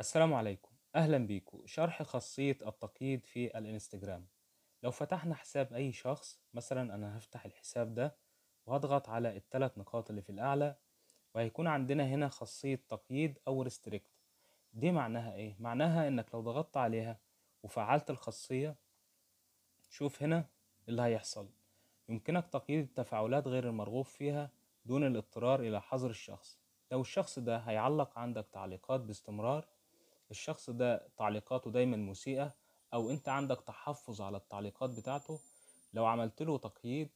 السلام عليكم أهلا بيكم شرح خاصية التقييد في الانستجرام لو فتحنا حساب أي شخص مثلا أنا هفتح الحساب ده وهضغط على الثلاث نقاط اللي في الأعلى وهيكون عندنا هنا خاصية تقييد أو ريستريكت دي معناها إيه؟ معناها إنك لو ضغطت عليها وفعلت الخاصية شوف هنا اللي هيحصل يمكنك تقييد التفاعلات غير المرغوب فيها دون الاضطرار إلى حظر الشخص لو الشخص ده هيعلق عندك تعليقات باستمرار الشخص ده تعليقاته دايما مسيئة أو أنت عندك تحفظ على التعليقات بتاعته لو عملت له تقييد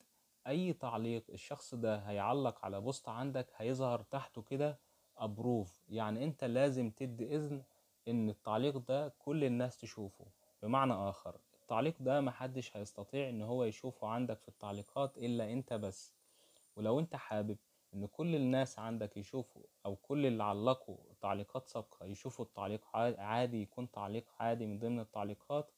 أي تعليق الشخص ده هيعلق على بوست عندك هيظهر تحته كده أبروف يعني أنت لازم تدي إذن إن التعليق ده كل الناس تشوفه بمعنى آخر التعليق ده محدش هيستطيع إن هو يشوفه عندك في التعليقات إلا أنت بس ولو أنت حابب إن كل الناس عندك يشوفوا أو كل اللي علقوا تعليقات سابقة يشوفوا التعليق عادي يكون تعليق عادي من ضمن التعليقات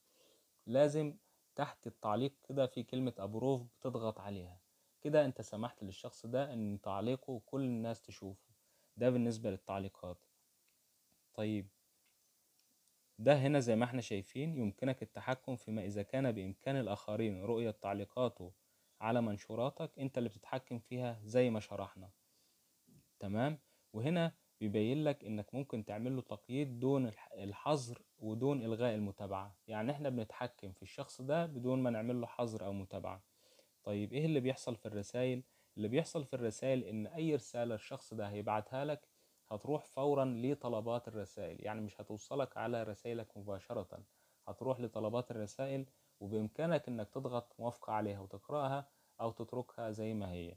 لازم تحت التعليق كده في كلمة أبروف بتضغط عليها كده أنت سمحت للشخص ده إن تعليقه كل الناس تشوفه ده بالنسبة للتعليقات طيب ده هنا زي ما احنا شايفين يمكنك التحكم فيما إذا كان بإمكان الآخرين رؤية تعليقاته على منشوراتك أنت اللي بتتحكم فيها زي ما شرحنا تمام وهنا بيبين لك انك ممكن تعمل له تقييد دون الحظر ودون الغاء المتابعه يعني احنا بنتحكم في الشخص ده بدون ما نعمل له حظر او متابعه طيب ايه اللي بيحصل في الرسائل اللي بيحصل في الرسائل ان اي رساله الشخص ده هيبعتها لك هتروح فورا لطلبات الرسائل يعني مش هتوصلك على رسائلك مباشره هتروح لطلبات الرسائل وبامكانك انك تضغط موافقه عليها وتقراها او تتركها زي ما هي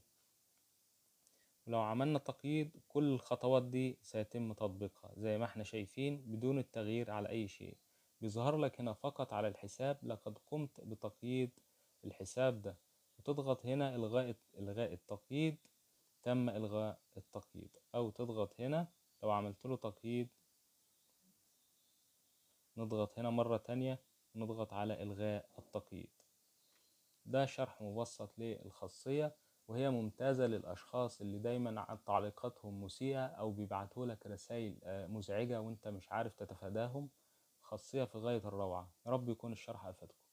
لو عملنا تقييد كل الخطوات دي سيتم تطبيقها زي ما احنا شايفين بدون التغيير على أي شيء بيظهر لك هنا فقط على الحساب لقد قمت بتقييد الحساب ده وتضغط هنا إلغاء إلغاء التقييد تم إلغاء التقييد أو تضغط هنا لو عملت له تقييد نضغط هنا مرة تانية ونضغط على إلغاء التقييد ده شرح مبسط للخاصية وهي ممتازة للأشخاص اللي دايما تعليقاتهم مسيئة أو بيبعتولك رسايل آه، مزعجة وأنت مش عارف تتفاداهم خاصية في غاية الروعة يارب يكون الشرح أفادكم